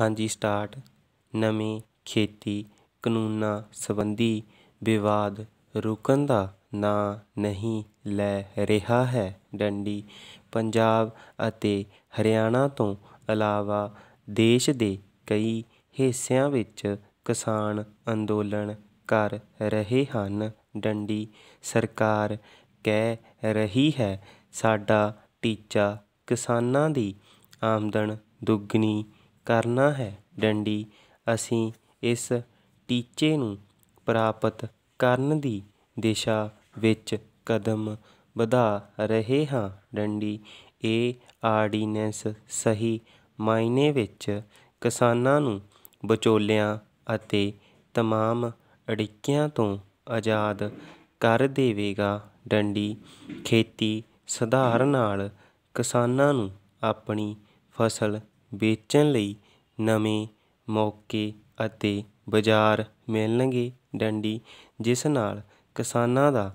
ਹਾਂਜੀ ਸਟਾਰਟ ਨਵੇਂ ਖੇਤੀ ਕਾਨੂੰਨਾਂ ਸੰਬੰਧੀ ਵਿਵਾਦ ਰੁਕਣ ਦਾ ਨਾਂ ਨਹੀਂ ਲੈ ਰਿਹਾ ਹੈ ਡੰਡੀ ਪੰਜਾਬ ਅਤੇ ਹਰਿਆਣਾ ਤੋਂ ਇਲਾਵਾ ਦੇਸ਼ ਦੇ ਕਈ ਹਿੱਸਿਆਂ ਵਿੱਚ ਕਿਸਾਨ ਅੰਦੋਲਨ ਕਰ ਰਹੇ ਹਨ ਡੰਡੀ ਸਰਕਾਰ ਕਹਿ ਰਹੀ ਹੈ ਸਾਡਾ ਟੀਚਾ ਕਿਸਾਨਾਂ ਦੀ ਆਮਦਨ ਦੁੱਗਣੀ ਕਰਨਾ ਹੈ ਡੰਡੀ ਅਸੀਂ ਇਸ ਟੀਚੇ ਨੂੰ ਪ੍ਰਾਪਤ ਕਰਨ ਦੀ ਦਿਸ਼ਾ ਵਿੱਚ ਕਦਮ ਵਧਾ ਰਹੇ ਹਾਂ ਡੰਡੀ ਇਹ ਆਰਡੀਨੈਂਸ ਸਹੀ ਮਾਇਨੇ ਵਿੱਚ ਕਿਸਾਨਾਂ ਨੂੰ ਵਿਚੋਲਿਆਂ ਅਤੇ तमाम ਅੜਿੱਕਿਆਂ ਤੋਂ ਆਜ਼ਾਦ ਕਰ ਦੇਵੇਗਾ ਡੰਡੀ ਖੇਤੀ ਸੁਧਾਰ ਨਾਲ ਕਿਸਾਨਾਂ ਨੂੰ ਆਪਣੀ ਫਸਲ ਵੇਚਣ ਲਈ ਨਵੇਂ ਮੌਕੇ ਅਤੇ ਬਾਜ਼ਾਰ ਮਿਲਣਗੇ ਡੰਡੀ ਜਿਸ ਨਾਲ ਕਿਸਾਨਾਂ ਦਾ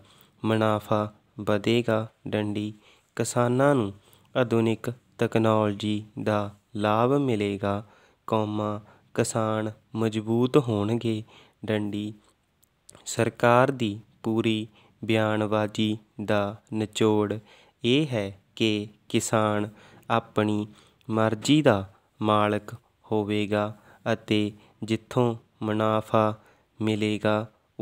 ਮੁਨਾਫਾ ਵਧੇਗਾ ਡੰਡੀ ਕਿਸਾਨਾਂ ਨੂੰ ਆਧੁਨਿਕ ਟੈਕਨੋਲੋਜੀ ਦਾ ਲਾਭ ਮਿਲੇਗਾ ਕੌਮਾ ਕਿਸਾਨ ਮਜ਼ਬੂਤ ਹੋਣਗੇ ਡੰਡੀ ਸਰਕਾਰ ਦੀ ਪੂਰੀ ਬਿਆਨਬਾਜ਼ੀ ਦਾ ਨਿਚੋੜ ਇਹ ਹੈ ਕਿ ਕਿਸਾਨ ਆਪਣੀ ਮਰਜ਼ੀ ਦਾ ਮਾਲਕ ਹੋਵੇਗਾ ਅਤੇ ਜਿੱਥੋਂ ਮੁਨਾਫਾ ਮਿਲੇਗਾ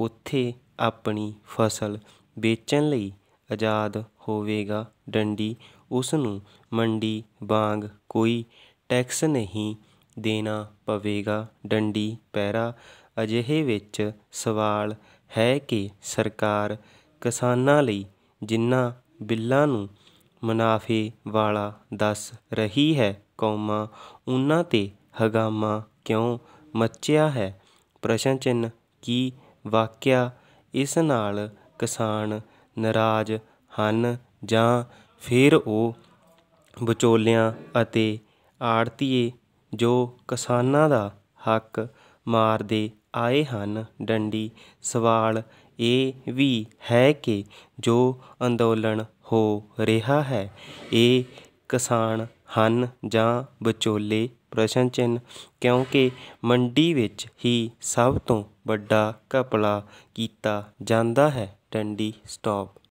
ਉੱਥੇ ਆਪਣੀ ਫਸਲ ਵੇਚਣ ਲਈ ਆਜ਼ਾਦ ਹੋਵੇਗਾ ਡੰਡੀ ਉਸ ਨੂੰ ਮੰਡੀ ਬਾਗ ਕੋਈ ਟੈਕਸ ਨਹੀਂ ਦੇਣਾ ਪਵੇਗਾ ਡੰਡੀ ਪੈਰਾ ਅਜਿਹੇ ਵਿੱਚ ਸਵਾਲ ਹੈ ਕਿ ਸਰਕਾਰ ਕਿਸਾਨਾਂ ਲਈ ਜਿੰਨਾ ਬਿੱਲਾਂ ਨੂੰ ਮੁਨਾਫੇ ਵਾਲਾ ਦੱਸ ਰਹੀ ਹੈ ਕੌਮਾਂ ਉਹਨਾਂ 'ਤੇ ਹਗਾਮਾ ਕਿਉਂ ਮੱਚਿਆ ਹੈ ਪ੍ਰਸ਼ਨ ਚਿੰਨ ਕੀ ਵਾਕਿਆ ਇਸ ਨਾਲ ਕਿਸਾਨ ਨਾਰਾਜ਼ ਹਨ ਜਾਂ ਫਿਰ ਉਹ ਵਿਚੋਲਿਆਂ ਅਤੇ ਆੜਤੀਏ ਜੋ ਕਿਸਾਨਾਂ ਦਾ ਹੱਕ ਮਾਰਦੇ ਆਏ ਹਨ ਡੰਡੀ ਸਵਾਲ ਇਹ ਵੀ ਹੈ ਕਿ ਜੋ ਅੰਦੋਲਨ ਹੋ ਰਿਹਾ ਹੈ ਇਹ ਕਿਸਾਨ ਹਨ ਜਾਂ ਵਿਚੋਲੇ ਪ੍ਰਸ਼ਨ ਚਿੰਨ ਕਿਉਂਕਿ ਮੰਡੀ ਵਿੱਚ ਹੀ ਸਭ ਤੋਂ ਵੱਡਾ ਘਪਲਾ ਕੀਤਾ ਜਾਂਦਾ ਹੈ ਡੰਡੀ ਸਟਾਪ